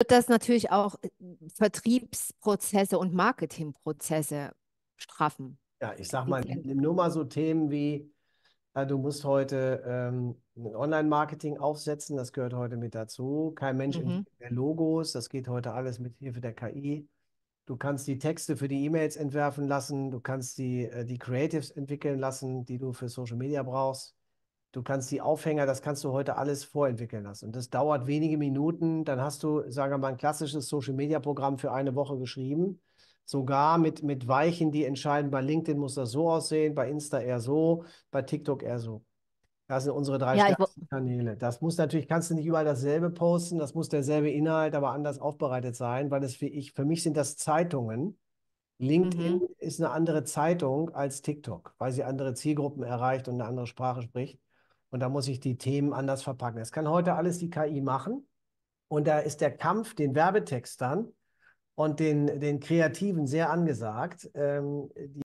wird das natürlich auch äh, Vertriebsprozesse und Marketingprozesse straffen. Ja, ich sag mal, nimm nur mal so Themen wie, äh, du musst heute ähm, ein Online-Marketing aufsetzen, das gehört heute mit dazu. Kein Mensch mhm. mehr Logos, das geht heute alles mit Hilfe der KI. Du kannst die Texte für die E-Mails entwerfen lassen, du kannst die, äh, die Creatives entwickeln lassen, die du für Social Media brauchst. Du kannst die Aufhänger, das kannst du heute alles vorentwickeln lassen. Und das dauert wenige Minuten. Dann hast du, sagen wir mal, ein klassisches Social-Media-Programm für eine Woche geschrieben. Sogar mit, mit Weichen, die entscheiden, bei LinkedIn muss das so aussehen, bei Insta eher so, bei TikTok eher so. Das sind unsere drei ja, Kanäle. Das muss natürlich, kannst du nicht überall dasselbe posten, das muss derselbe Inhalt, aber anders aufbereitet sein, weil es für, ich, für mich sind das Zeitungen. LinkedIn mhm. ist eine andere Zeitung als TikTok, weil sie andere Zielgruppen erreicht und eine andere Sprache spricht. Und da muss ich die Themen anders verpacken. Das kann heute alles die KI machen. Und da ist der Kampf, den Werbetextern und den, den Kreativen sehr angesagt. Ähm,